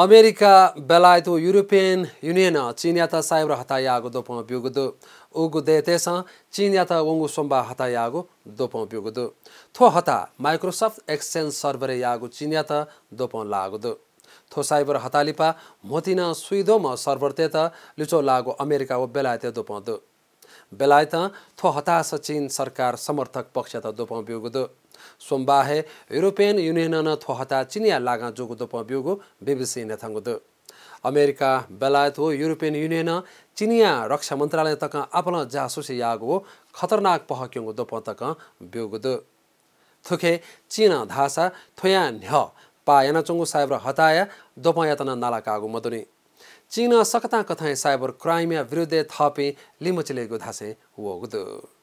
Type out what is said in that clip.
America बेलायतो European union चिनिया त cyber हत्यागो दोपाउँ बिगुदो उगुदेतेस चिनिया त उङ्गुसोम्बा हत आगो दोपाउँ बिउुदो थो हता माइक्रोसफ्ट एक्सचेन्ज सर्भरे आगो चिनिया त दोपाउँ लागुदो थो साइबर हतालिपा मोतिन सुइदोमा सर्भर अमेरिका लागो बेलायत बेलायते दो। बेलायत थो हताश चीन सरकार समर्थक पक्ष त दोपौँ बिउगुदो सोमबाहे युरोपियन युनियन न थो हता चिनिया लागा जोगु दोप बिउगु बिबिसी नेथाङ्गुदो अमेरिका बेलायत हो युरोपियन युनियन चिनिया रक्षा मन्त्रालय तक आफ्नो जासुसी यागो खतरनाक पहक्युङ्गु दोप तक बिउगुदो थुखे चिन धासा थोया न्ह पायना चुङ्गु र हताया दोपयातना नालाकागु मधुनी चिन सकता कथा साइबर क्राइम क्राइमिया विरुद्ध थपे धासे वो वोग्दो